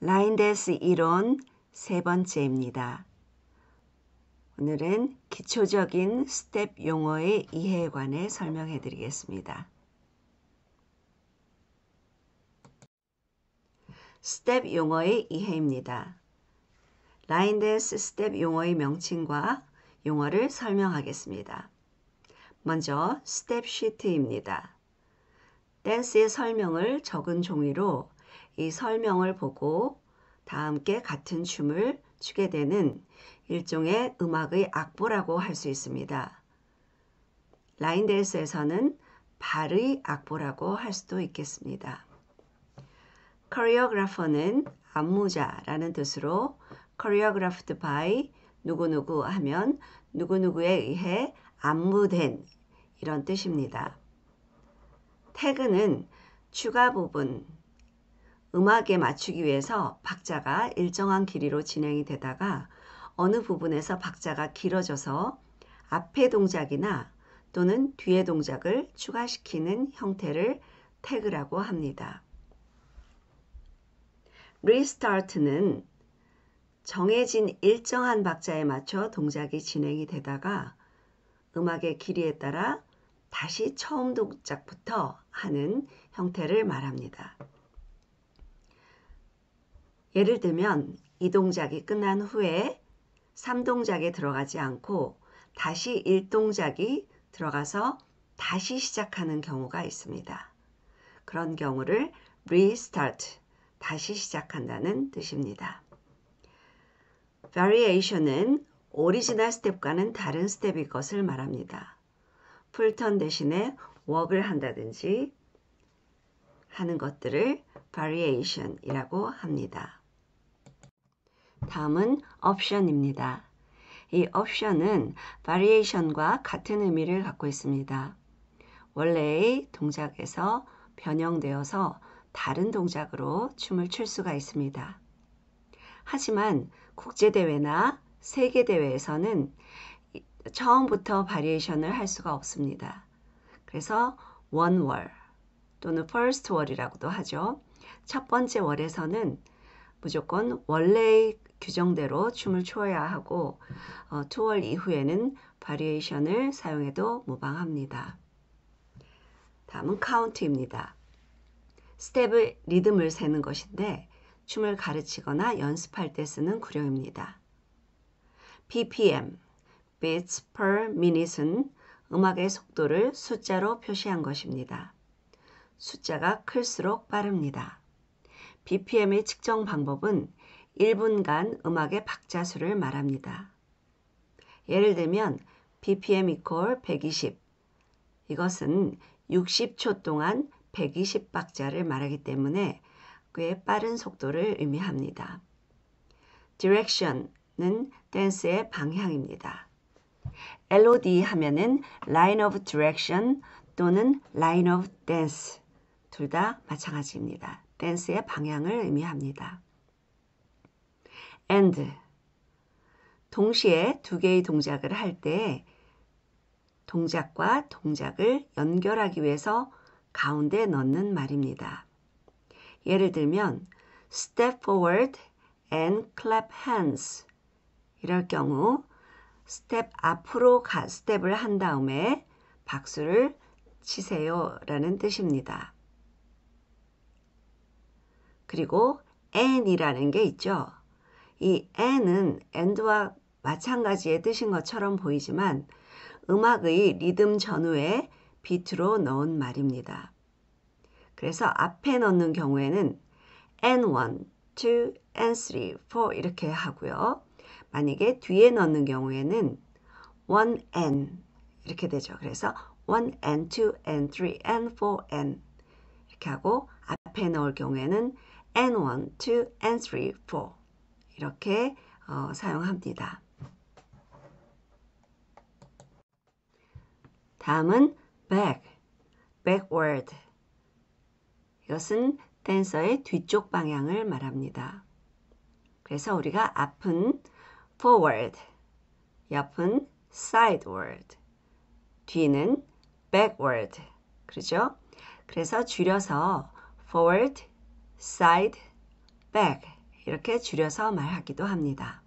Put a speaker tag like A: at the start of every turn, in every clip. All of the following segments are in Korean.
A: 라인댄스 이론 세 번째입니다. 오늘은 기초적인 스텝 용어의 이해에 관해 설명해 드리겠습니다. 스텝 용어의 이해입니다. 라인댄스 스텝 용어의 명칭과 용어를 설명하겠습니다. 먼저 스텝 시트입니다. 댄스의 설명을 적은 종이로 이 설명을 보고 다 함께 같은 춤을 추게 되는 일종의 음악의 악보라고 할 수 있습니다. 라인댄스에서는 발의 악보라고 할 수도 있겠습니다. 커리어그래퍼는 안무자라는 뜻으로 c 리어그래 o g 바이 누구누구 하면 누구누구에 의해 안무된 이런 뜻입니다. 태그는 추가 부분 음악에 맞추기 위해서 박자가 일정한 길이로 진행이 되다가 어느 부분에서 박자가 길어져서 앞의 동작이나 또는 뒤의 동작을 추가시키는 형태를 태그라고 합니다. 리스타트는 정해진 일정한 박자에 맞춰 동작이 진행이 되다가 음악의 길이에 따라 다시 처음 동작부터 하는 형태를 말합니다. 예를 들면 이동작이 끝난 후에 3동작에 들어가지 않고 다시 1동작이 들어가서 다시 시작하는 경우가 있습니다. 그런 경우를 restart, 다시 시작한다는 뜻입니다. variation은 오리지널 스텝과는 다른 스텝일 것을 말합니다. 풀턴 대신에 웍을 한다든지 하는 것들을 variation이라고 합니다. 다음은 옵션입니다. 이 옵션은 variation과 같은 의미를 갖고 있습니다. 원래의 동작에서 변형되어서 다른 동작으로 춤을 출 수가 있습니다. 하지만 국제대회나 세계대회에서는 처음부터 바리에이션을 할 수가 없습니다. 그래서 one 월 또는 first 월이라고도 하죠. 첫 번째 월에서는 무조건 원래의 규정대로 춤을 추어야 하고 어, 투월 이후에는 바리에이션을 사용해도 무방합니다. 다음은 카운트입니다. 스텝의 리듬을 세는 것인데 춤을 가르치거나 연습할 때 쓰는 구령입니다. BPM, beats per minute은 음악의 속도를 숫자로 표시한 것입니다. 숫자가 클수록 빠릅니다. BPM의 측정 방법은 1분간 음악의 박자수를 말합니다. 예를 들면 BPM equal 120 이것은 60초 동안 120박자를 말하기 때문에 꽤 빠른 속도를 의미합니다. Direction은 댄스의 방향입니다. LOD 하면은 Line of Direction 또는 Line of Dance 둘 다 마찬가지입니다. 댄스의 방향을 의미합니다. and 동시에 두 개의 동작을 할 때 동작과 동작을 연결하기 위해서 가운데 넣는 말입니다. 예를 들면 step forward and clap hands 이럴 경우 step 앞으로 가 스텝을 한 다음에 박수를 치세요 라는 뜻입니다. 그리고 and이라는 게 있죠. 이 and은 and와 마찬가지의 뜻인 것처럼 보이지만 음악의 리듬 전후에 비트로 넣은 말입니다. 그래서 앞에 넣는 경우에는 n1, 2, n3, 4 이렇게 하고요. 만약에 뒤에 넣는 경우에는 1n 이렇게 되죠. 그래서 1n, 2n, 3n, 4n 이렇게 하고 앞에 넣을 경우에는 n1, 2, n3, 4 이렇게 어, 사용합니다. 다음은 back, backward. 이것은 댄서의 뒤쪽 방향을 말합니다. 그래서 우리가 앞은 forward, 옆은 sideward, 뒤는 backward. 그렇죠 그래서 줄여서 forward, side, back 이렇게 줄여서 말하기도 합니다.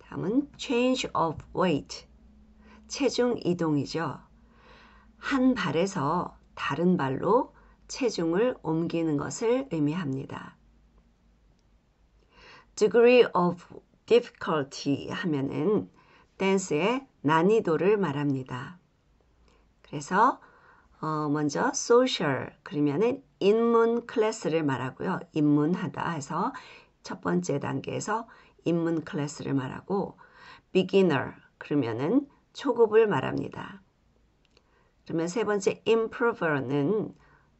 A: 다음은 change of weight, 체중 이동이죠. 한 발에서 다른 발로 체중을 옮기는 것을 의미합니다. degree of difficulty 하면은 댄스의 난이도를 말합니다. 그래서 어, 먼저 social 그러면은 인문 클래스를 말하고요. 인문하다 해서 첫 번째 단계에서 인문 클래스를 말하고 beginner 그러면은 초급을 말합니다. 그러면 세 번째 improver는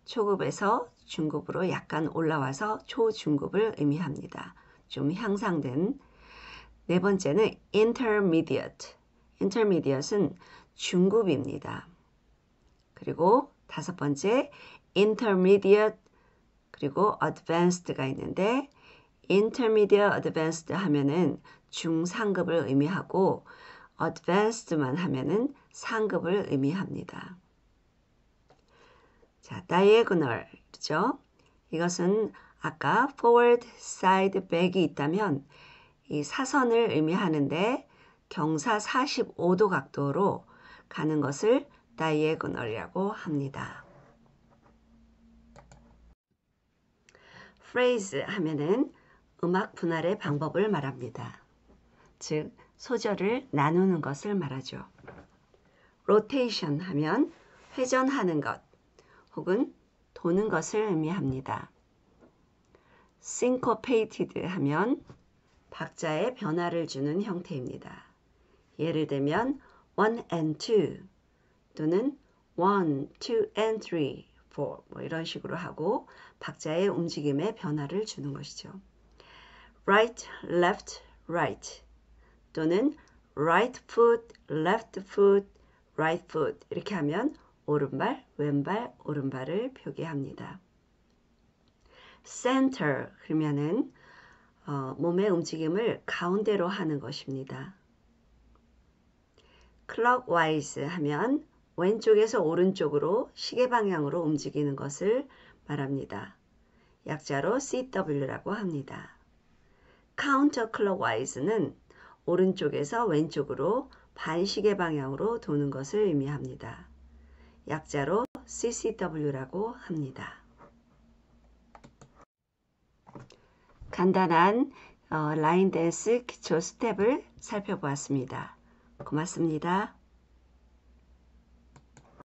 A: 초급에서 중급으로 약간 올라와서 초중급을 의미합니다. 좀 향상된 네 번째는 intermediate. intermediate은 중급입니다. 그리고 다섯 번째 intermediate 그리고 advanced가 있는데 intermediate advanced 하면은 중상급을 의미하고 advanced만 하면은 상급을 의미합니다. 자, diagonal이죠. 이것은 아까 forward, side, back이 있다면 이 사선을 의미하는데 경사 45도 각도로 가는 것을 다이 a g o n a 이라고 합니다. 프레이즈 하면은 음악 분할의 방법을 말합니다. 즉 소절을 나누는 것을 말하죠. 로테이션 하면 회전하는 것 혹은 도는 것을 의미합니다. 싱코페이티드 하면 박자의 변화를 주는 형태입니다. 예를 들면 1 n and t 또는 1, 2, and 3, 4 뭐 이런 식으로 하고 박자의 움직임에 변화를 주는 것이죠. right, left, right 또는 right foot, left foot, right foot 이렇게 하면 오른발, 왼발, 오른발을 표기합니다. center 그러면은 어, 몸의 움직임을 가운데로 하는 것입니다. clockwise 하면 왼쪽에서 오른쪽으로 시계 방향으로 움직이는 것을 말합니다. 약자로 CW라고 합니다. 카운터 클럭와이즈는 오른쪽에서 왼쪽으로 반시계 방향으로 도는 것을 의미합니다. 약자로 CCW라고 합니다. 간단한 어, 라인 댄스 기초 스텝을 살펴보았습니다. 고맙습니다.